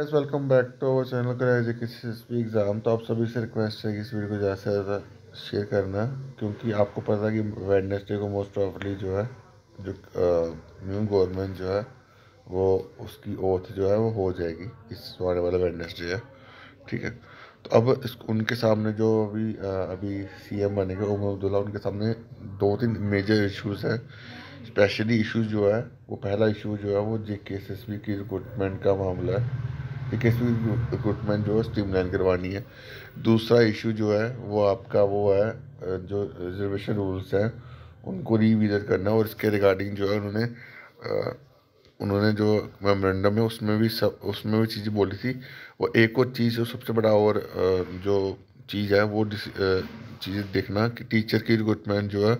बस welcome back to our channel कराइजे किसी एग्ज़ाम तो आप सभी से रिक्वेस्ट है कि इस वीडियो को ज़्यादा से ज़्यादा शेयर करना क्योंकि आपको पता है कि वेडनेसडे को मोस्ट ऑफली जो है जो न्यू गवर्नमेंट जो है वो उसकी ओथ जो है वो हो जाएगी इस आने वाला वेडनेसडे है ठीक है तो अब इस उनके सामने जो अभी अभी सी एम बनेंगे उमर अब्दुल्ला उनके सामने दो तीन मेजर इशूज़ हैं स्पेशली इशू जो है वो पहला इशू जो है वो J K S S B की रिक्रूटमेंट का मामला है इक्कीसवीं इक्विपमेंट जो है स्ट्रीमलाइन करवानी है दूसरा इशू जो है वो आपका वो है जो रिजर्वेशन रूल्स हैं उनको रिविजिट करना और इसके रिगार्डिंग जो है उन्होंने उन्होंने जो मेमोरेंडम है उसमें भी सब उसमें भी चीज़ें बोली थी वो एक और चीज़ जो सबसे बड़ा और जो चीज़ है वो चीज़ देखना कि टीचर की रिक्रूटमेंट जो है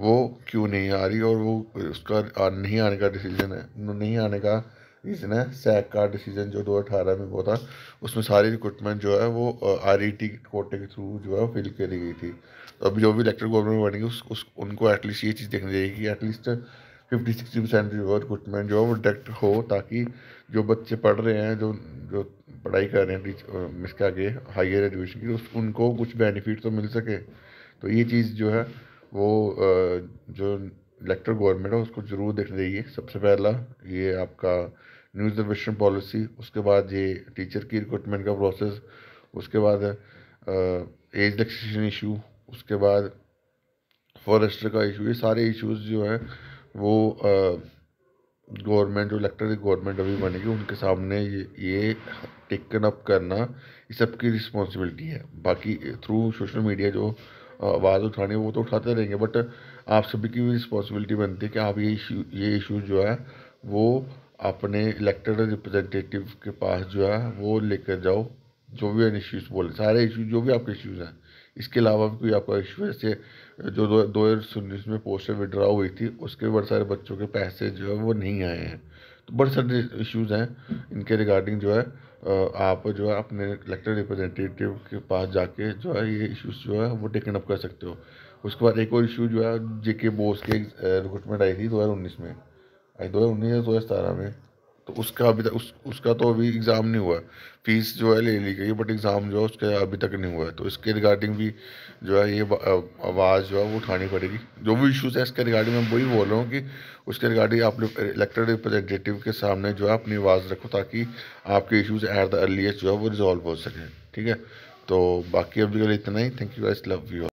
वो क्यों नहीं आ रही और वो उसका नहीं आने का डिसीज़न है नहीं आने का रीज़न है सैक का डिसीज़न जो 2018 में हुआ था उसमें सारी रिक्रूटमेंट जो है वो आर ई टी कोटे के थ्रू जो है फिल करी गई थी तो अभी जो भी इलेक्टर गवर्नमेंट बनेगी उस, उस उनको एटलीस्ट ये चीज़ देखनी चाहिए कि एटलीस्ट फिफ्टी सिक्सटी परसेंट जो है रिक्रूटमेंट जो है वो डायरेक्ट हो ताकि जो बच्चे पढ़ रहे हैं जो जो पढ़ाई कर रहे हैं के आगे हायर एजुकेशन की उस उनको कुछ बेनिफिट तो मिल सके तो ये चीज़ जो है वो जो इलेक्टर गवर्नमेंट है उसको ज़रूर देखनी चाहिए सबसे पहला ये आपका न्यूज़ रिजर्वेशन पॉलिसी उसके बाद ये टीचर की रिक्रूटमेंट का प्रोसेस उसके बाद एज रिलेक्सेशन इशू उसके बाद फॉरेस्टर का इशू ये सारे इश्यूज जो हैं वो गवर्नमेंट जो इलेक्टेड गवर्नमेंट अभी बनेगी उनके सामने ये, ये टेकन अप करना ये सबकी रिस्पॉन्सिबिलिटी है बाकी थ्रू सोशल मीडिया जो आवाज़ उठानी है वो तो उठाते रहेंगे बट आप सभी की भी रिस्पॉन्सिबिलिटी बनती है कि आप ये इशू ये इशू जो है वो अपने इलेक्टेड रिप्रेजेंटेटिव के पास जो है वो लेकर जाओ जो भी इश्यूज बोले सारे इशू जो भी आपके इश्यूज हैं इसके अलावा भी कोई आपका इशू ऐसे जो दो दो हज़ार उन्नीस में पोस्टर विड्रा हुई थी उसके बड़े सारे बच्चों के पैसे जो है वो नहीं आए हैं तो बड़े सारे इश्यूज़ हैं इनके रिगार्डिंग जो है आप जो है अपने इलेक्टेड रिप्रेजेंटेटिव के पास जाके जो है ये इश्यूज़ जो है वो टेकन अप कर सकते हो उसके बाद एक और इशू जो है जे के बोस के रिक्रूटमेंट आई थी दो हज़ार उन्नीस में आई दो उन्नीस दो हज़ार सतारह में तो उसका अभी तक उस उसका तो अभी एग्ज़ाम नहीं हुआ है फीस जो है ले ली गई बट एग्ज़ाम जो है उसका अभी तक नहीं हुआ है तो इसके रिगार्डिंग भी जो है ये आवाज़ जो है वो उठानी पड़ेगी जो भी इश्यूज़ है इसके रिगार्डिंग मैं वही बोल रहा हूँ कि उसके रिगार्डिंग आप इलेक्टेड रिप्रेजेंटेटिव के सामने जो है अपनी आवाज़ रखो ताकि आपके इशूज़ एट द अर्लीस्ट जो है वो रिजॉल्व हो सकें ठीक है तो बाकी अभी के लिए इतना ही thank you guys love you